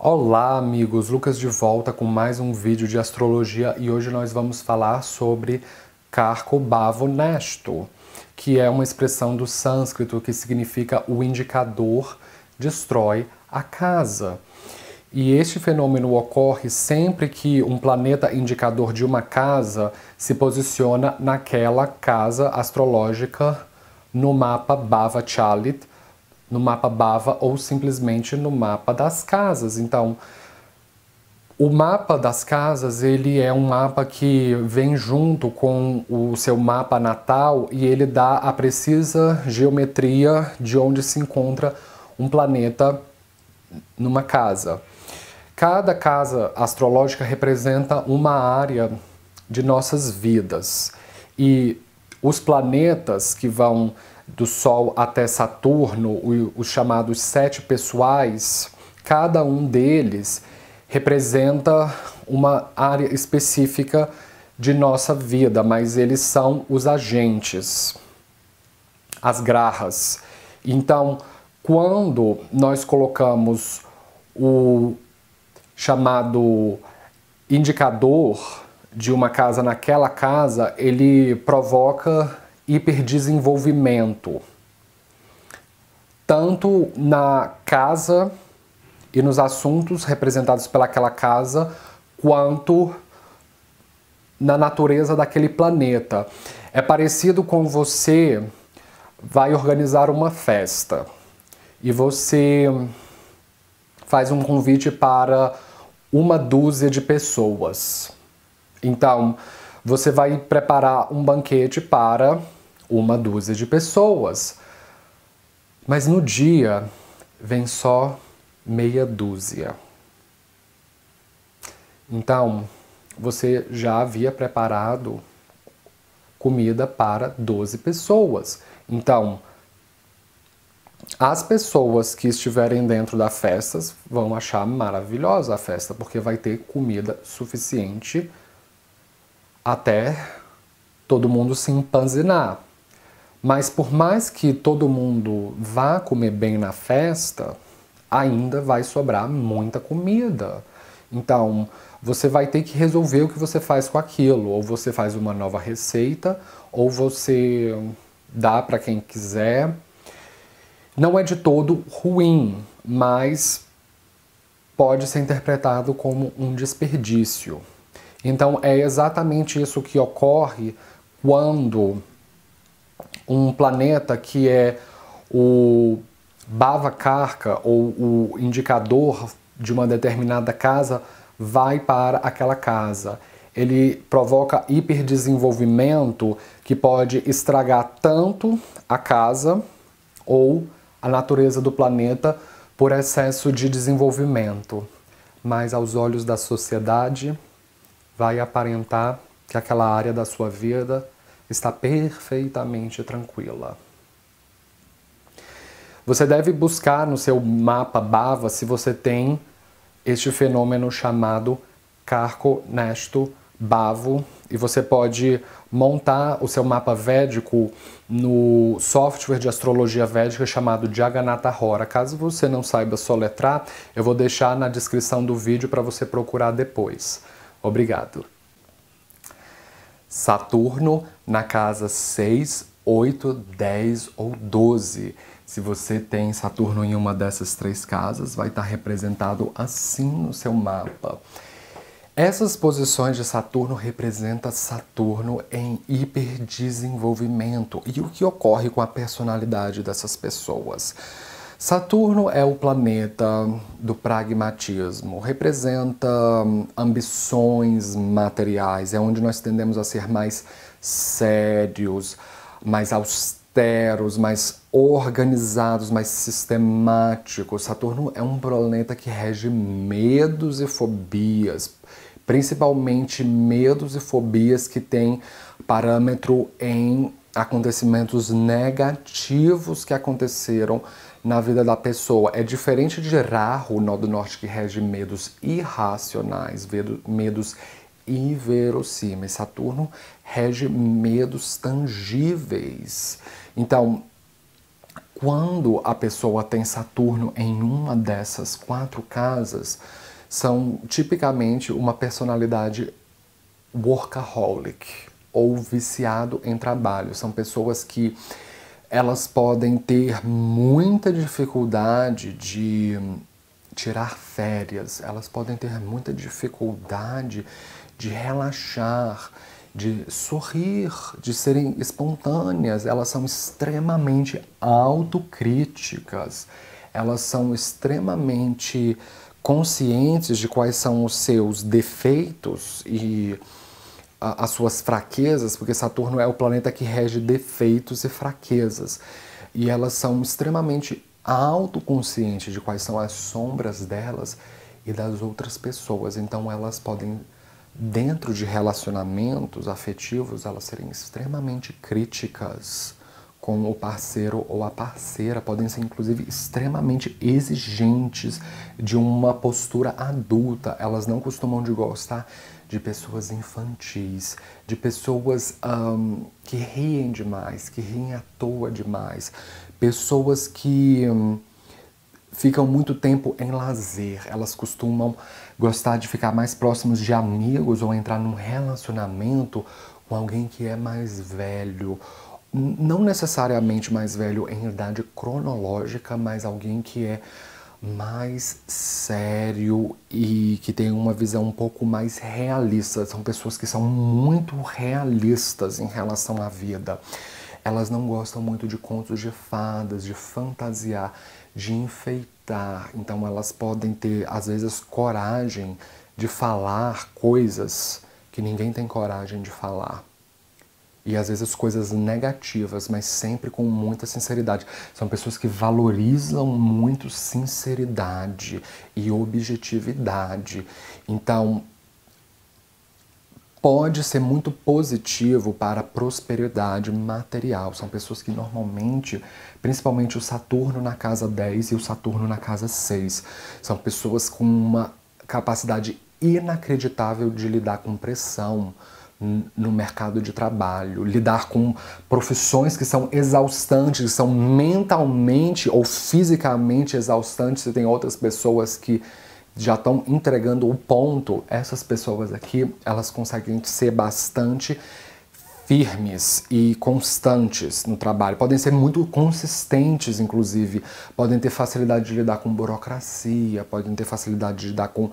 Olá, amigos! Lucas de volta com mais um vídeo de astrologia e hoje nós vamos falar sobre Carco Bhavo Nesto, que é uma expressão do sânscrito que significa o indicador destrói a casa. E este fenômeno ocorre sempre que um planeta indicador de uma casa se posiciona naquela casa astrológica no mapa Bhava Chalit, no mapa Bava ou simplesmente no mapa das casas. Então, o mapa das casas, ele é um mapa que vem junto com o seu mapa natal e ele dá a precisa geometria de onde se encontra um planeta numa casa. Cada casa astrológica representa uma área de nossas vidas. E os planetas que vão do Sol até Saturno, os chamados sete pessoais, cada um deles representa uma área específica de nossa vida, mas eles são os agentes, as garras. Então, quando nós colocamos o chamado indicador de uma casa naquela casa, ele provoca hiperdesenvolvimento, tanto na casa e nos assuntos representados pelaquela casa, quanto na natureza daquele planeta. É parecido com você vai organizar uma festa e você faz um convite para uma dúzia de pessoas. Então, você vai preparar um banquete para uma dúzia de pessoas, mas no dia vem só meia dúzia. Então, você já havia preparado comida para 12 pessoas. Então, as pessoas que estiverem dentro da festa vão achar maravilhosa a festa, porque vai ter comida suficiente até todo mundo se empanzinar. Mas por mais que todo mundo vá comer bem na festa, ainda vai sobrar muita comida. Então, você vai ter que resolver o que você faz com aquilo, ou você faz uma nova receita, ou você dá para quem quiser. Não é de todo ruim, mas pode ser interpretado como um desperdício. Então é exatamente isso que ocorre quando um planeta que é o bava carca ou o indicador de uma determinada casa vai para aquela casa. Ele provoca hiperdesenvolvimento que pode estragar tanto a casa ou a natureza do planeta por excesso de desenvolvimento. Mas aos olhos da sociedade, vai aparentar que aquela área da sua vida está perfeitamente tranquila. Você deve buscar no seu mapa Bava se você tem este fenômeno chamado Carco Nesto Bavo e você pode montar o seu mapa védico no software de astrologia védica chamado Jagannatha Hora. Caso você não saiba soletrar, eu vou deixar na descrição do vídeo para você procurar depois. Obrigado. Saturno na casa 6, 8, 10 ou 12. Se você tem Saturno em uma dessas três casas, vai estar representado assim no seu mapa. Essas posições de Saturno representam Saturno em hiperdesenvolvimento e o que ocorre com a personalidade dessas pessoas. Saturno é o planeta do pragmatismo, representa hum, ambições materiais, é onde nós tendemos a ser mais sérios, mais austeros, mais organizados, mais sistemáticos. Saturno é um planeta que rege medos e fobias, principalmente medos e fobias que têm parâmetro em acontecimentos negativos que aconteceram na vida da pessoa. É diferente de errar o nó do norte que rege medos irracionais, medos inverossímeis. Saturno rege medos tangíveis. Então, quando a pessoa tem Saturno em uma dessas quatro casas, são tipicamente uma personalidade workaholic ou viciado em trabalho. São pessoas que elas podem ter muita dificuldade de tirar férias, elas podem ter muita dificuldade de relaxar, de sorrir, de serem espontâneas, elas são extremamente autocríticas, elas são extremamente conscientes de quais são os seus defeitos e a, as suas fraquezas, porque Saturno é o planeta que rege defeitos e fraquezas. E elas são extremamente autoconscientes de quais são as sombras delas e das outras pessoas. Então elas podem, dentro de relacionamentos afetivos, elas serem extremamente críticas com o parceiro ou a parceira, podem ser inclusive extremamente exigentes de uma postura adulta. Elas não costumam de gostar de pessoas infantis, de pessoas um, que riem demais, que riem à toa demais, pessoas que um, ficam muito tempo em lazer, elas costumam gostar de ficar mais próximos de amigos ou entrar num relacionamento com alguém que é mais velho não necessariamente mais velho em idade cronológica, mas alguém que é mais sério e que tem uma visão um pouco mais realista. São pessoas que são muito realistas em relação à vida. Elas não gostam muito de contos de fadas, de fantasiar, de enfeitar. Então elas podem ter, às vezes, coragem de falar coisas que ninguém tem coragem de falar e às vezes coisas negativas, mas sempre com muita sinceridade. São pessoas que valorizam muito sinceridade e objetividade. Então, pode ser muito positivo para a prosperidade material. São pessoas que normalmente, principalmente o Saturno na casa 10 e o Saturno na casa 6, são pessoas com uma capacidade inacreditável de lidar com pressão no mercado de trabalho, lidar com profissões que são exaustantes, que são mentalmente ou fisicamente exaustantes, e tem outras pessoas que já estão entregando o ponto. Essas pessoas aqui, elas conseguem ser bastante firmes e constantes no trabalho, podem ser muito consistentes, inclusive, podem ter facilidade de lidar com burocracia, podem ter facilidade de lidar com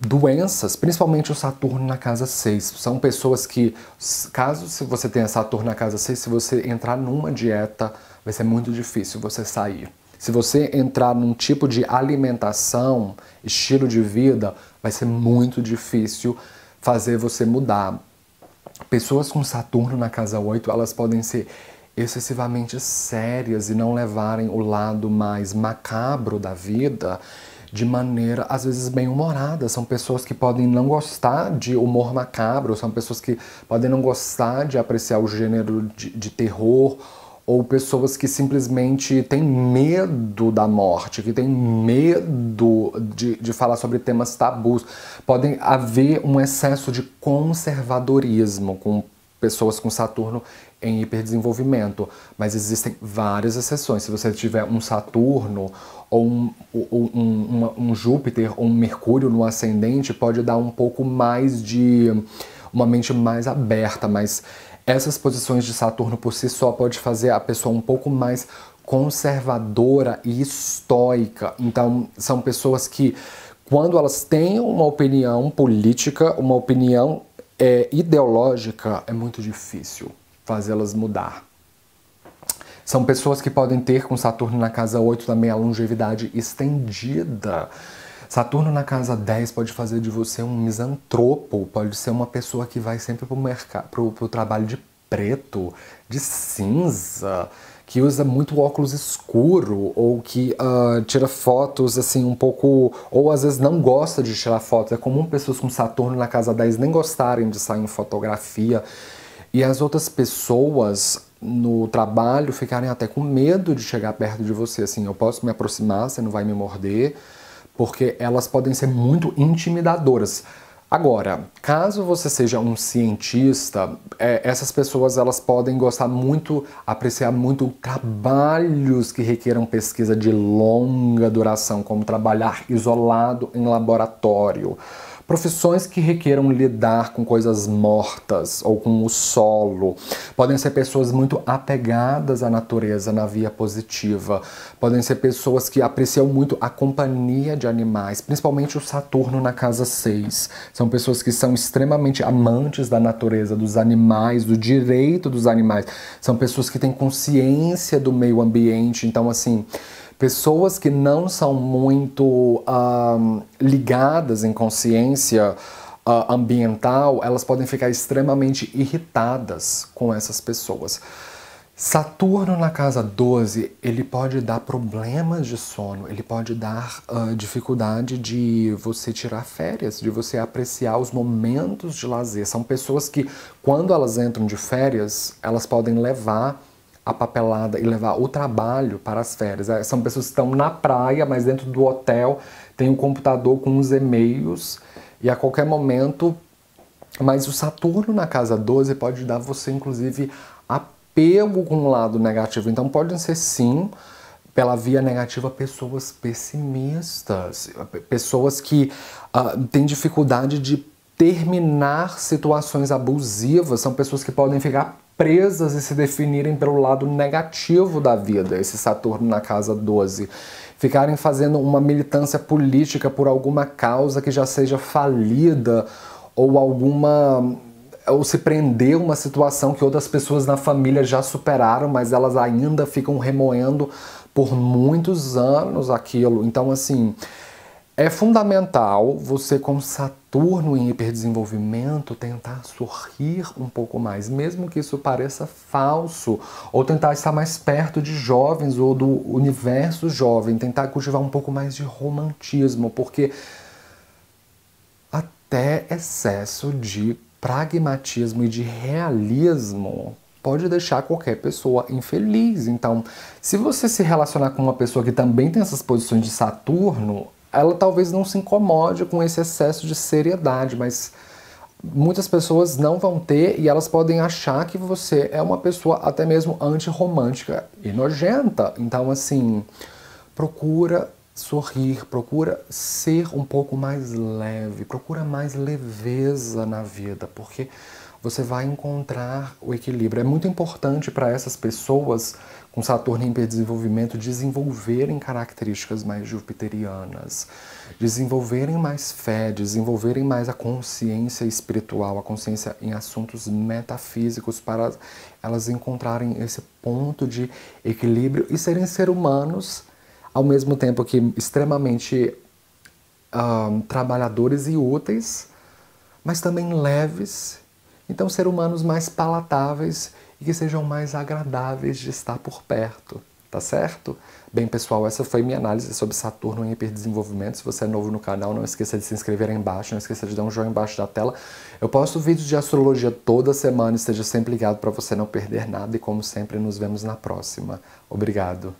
doenças, principalmente o Saturno na casa 6. São pessoas que, caso se você tenha Saturno na casa 6, se você entrar numa dieta, vai ser muito difícil você sair. Se você entrar num tipo de alimentação, estilo de vida, vai ser muito difícil fazer você mudar. Pessoas com Saturno na casa 8, elas podem ser excessivamente sérias e não levarem o lado mais macabro da vida de maneira às vezes bem humorada. São pessoas que podem não gostar de humor macabro, são pessoas que podem não gostar de apreciar o gênero de, de terror ou pessoas que simplesmente têm medo da morte, que têm medo de, de falar sobre temas tabus. Podem haver um excesso de conservadorismo com pessoas com Saturno em hiperdesenvolvimento, mas existem várias exceções. Se você tiver um Saturno ou um, ou um, um, um Júpiter ou um Mercúrio no ascendente, pode dar um pouco mais de uma mente mais aberta, mas essas posições de Saturno por si só pode fazer a pessoa um pouco mais conservadora e estoica. Então, são pessoas que, quando elas têm uma opinião política, uma opinião é, ideológica, é muito difícil fazê-las mudar. São pessoas que podem ter com Saturno na casa 8 também a longevidade estendida. Saturno na casa 10 pode fazer de você um misantropo, pode ser uma pessoa que vai sempre pro, mercado, pro, pro trabalho de preto, de cinza, que usa muito óculos escuro ou que uh, tira fotos assim um pouco. ou às vezes não gosta de tirar fotos. É comum pessoas com Saturno na casa 10 nem gostarem de sair em fotografia e as outras pessoas no trabalho ficarem até com medo de chegar perto de você, assim, eu posso me aproximar, você não vai me morder, porque elas podem ser muito intimidadoras. Agora, caso você seja um cientista, é, essas pessoas elas podem gostar muito, apreciar muito trabalhos que requeram pesquisa de longa duração, como trabalhar isolado em laboratório. Profissões que requeram lidar com coisas mortas ou com o solo. Podem ser pessoas muito apegadas à natureza na via positiva. Podem ser pessoas que apreciam muito a companhia de animais, principalmente o Saturno na casa 6. São pessoas que são extremamente amantes da natureza, dos animais, do direito dos animais. São pessoas que têm consciência do meio ambiente. Então, assim, pessoas que não são muito ligadas em consciência uh, ambiental, elas podem ficar extremamente irritadas com essas pessoas. Saturno na casa 12, ele pode dar problemas de sono, ele pode dar uh, dificuldade de você tirar férias, de você apreciar os momentos de lazer. São pessoas que, quando elas entram de férias, elas podem levar a papelada e levar o trabalho para as férias. É, são pessoas que estão na praia, mas dentro do hotel tem um computador com os e-mails e a qualquer momento. Mas o Saturno na casa 12 pode dar você, inclusive, apego com o lado negativo. Então, podem ser sim pela via negativa pessoas pessimistas, pessoas que uh, têm dificuldade de terminar situações abusivas, são pessoas que podem ficar presas e se definirem pelo lado negativo da vida, esse Saturno na casa 12. Ficarem fazendo uma militância política por alguma causa que já seja falida ou alguma ou se prender uma situação que outras pessoas na família já superaram, mas elas ainda ficam remoendo por muitos anos aquilo. Então assim, é fundamental você, com Saturno em hiperdesenvolvimento, tentar sorrir um pouco mais, mesmo que isso pareça falso, ou tentar estar mais perto de jovens ou do universo jovem, tentar cultivar um pouco mais de romantismo, porque até excesso de pragmatismo e de realismo pode deixar qualquer pessoa infeliz. Então, se você se relacionar com uma pessoa que também tem essas posições de Saturno, ela talvez não se incomode com esse excesso de seriedade, mas muitas pessoas não vão ter e elas podem achar que você é uma pessoa até mesmo antirromântica e nojenta. Então, assim, procura sorrir, procura ser um pouco mais leve, procura mais leveza na vida, porque você vai encontrar o equilíbrio. É muito importante para essas pessoas com Saturno em desenvolvimento desenvolverem características mais jupiterianas, desenvolverem mais fé, desenvolverem mais a consciência espiritual, a consciência em assuntos metafísicos, para elas encontrarem esse ponto de equilíbrio e serem seres humanos ao mesmo tempo que extremamente um, ah, trabalhadores e úteis, mas também leves então, ser humanos mais palatáveis e que sejam mais agradáveis de estar por perto, tá certo? Bem, pessoal, essa foi minha análise sobre Saturno em hiperdesenvolvimento. Se você é novo no canal, não esqueça de se inscrever aí embaixo, não esqueça de dar um joinha embaixo da tela. Eu posto vídeos de astrologia toda semana, esteja sempre ligado para você não perder nada e como sempre nos vemos na próxima. Obrigado.